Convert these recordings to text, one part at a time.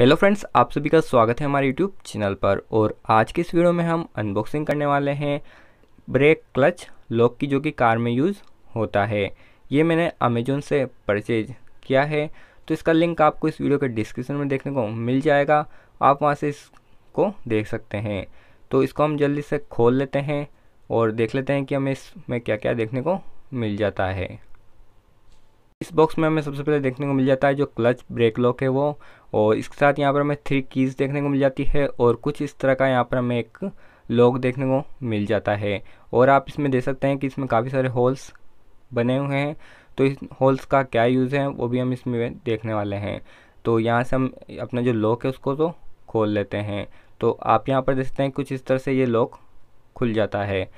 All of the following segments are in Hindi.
हेलो फ्रेंड्स आप सभी का स्वागत है हमारे यूट्यूब चैनल पर और आज के इस वीडियो में हम अनबॉक्सिंग करने वाले हैं ब्रेक क्लच लॉक की जो कि कार में यूज़ होता है ये मैंने अमेजोन से परचेज किया है तो इसका लिंक आपको इस वीडियो के डिस्क्रिप्शन में देखने को मिल जाएगा आप वहाँ से इसको देख सकते हैं तो इसको हम जल्दी से खोल लेते हैं और देख लेते हैं कि हमें इसमें क्या क्या देखने को मिल जाता है इस बॉक्स में हमें सबसे पहले देखने को मिल जाता है जो क्लच ब्रेक लॉक है वो और इसके साथ यहाँ पर हमें थ्री कीज़ देखने को मिल जाती है और कुछ इस तरह का यहाँ पर हमें एक लॉक देखने को मिल जाता है और आप इसमें देख सकते हैं कि इसमें काफ़ी सारे होल्स बने हुए हैं तो इस होल्स का क्या यूज़ है वो भी हम इसमें देखने वाले हैं तो यहाँ से हम अपना जो लॉक है उसको तो खोल लेते हैं तो आप यहाँ पर देख सकते हैं कुछ इस तरह से ये लॉक खुल जाता है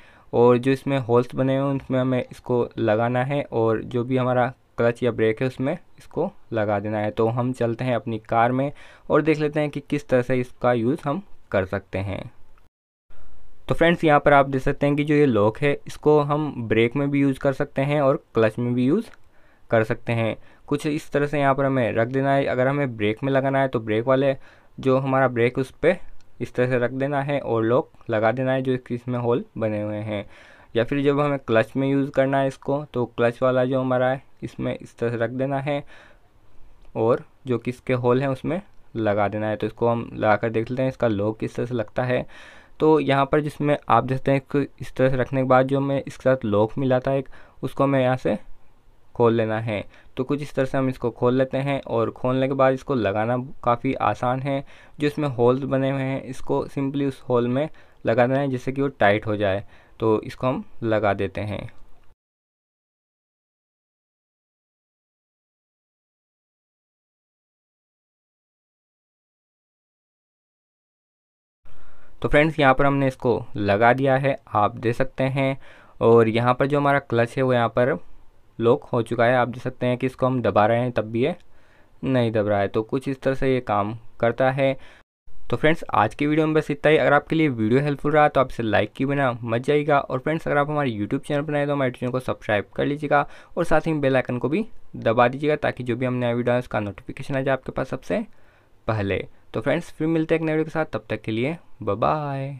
और जो इसमें होल्स बने हुए हैं उनमें हमें इसको लगाना है और जो भी हमारा क्लच या ब्रेक है उसमें इसको लगा देना है तो हम चलते हैं अपनी कार में और देख लेते हैं कि किस तरह से इसका यूज़ हम कर सकते हैं तो फ्रेंड्स यहाँ पर आप देख सकते हैं कि जो ये लॉक है इसको हम ब्रेक में भी यूज़ कर सकते हैं और क्लच में भी यूज़ कर सकते हैं कुछ इस तरह से यहाँ पर हमें रख देना है अगर हमें ब्रेक में लगाना है तो ब्रेक वाले जो हमारा ब्रेक उस पर इस तरह से रख देना है और लॉक लगा देना है जो इसमें होल बने हुए हैं या फिर जब हमें क्लच में यूज़ करना है इसको तो क्लच वाला जो हमारा है इसमें इस तरह रख देना है और जो कि इसके होल हैं उसमें लगा देना है तो इसको हम लगा कर देख लेते हैं इसका लोक किस तरह से लगता है तो यहाँ पर जिसमें आप देखते हैं इस तरह से रखने के बाद जो हमें इसके साथ लोक मिला था एक उसको हमें यहाँ से खोल लेना है तो कुछ इस तरह से हम इसको खोल लेते हैं और खोलने के बाद इसको लगाना काफ़ी आसान है जो इसमें होल्स बने हुए हैं इसको सिंपली उस होल में लगा देना है जिससे कि वो टाइट हो जाए तो इसको हम लगा देते हैं तो फ्रेंड्स यहाँ पर हमने इसको लगा दिया है आप दे सकते हैं और यहाँ पर जो हमारा क्लच है वो यहाँ पर लॉक हो चुका है आप दे सकते हैं कि इसको हम दबा रहे हैं तब भी ये नहीं दब रहा है तो कुछ इस तरह से ये काम करता है तो फ्रेंड्स आज की वीडियो में बस इतना ही अगर आपके लिए वीडियो हेल्पफुल रहा तो आप इसे लाइक की बिना मच जाएगा और फ्रेंड्स अगर आप हमारे यूट्यूब चैनल पर तो हमारे चैनल को सब्सक्राइब कर लीजिएगा और साथ ही बेल आइकन को भी दबा दीजिएगा ताकि जो भी हम नया वीडियो है उसका नोटिफिकेशन आ जाए आपके पास सबसे पहले तो फ्रेंड्स फिर मिलते हैं एक नए वीडियो के साथ तब तक के लिए बाय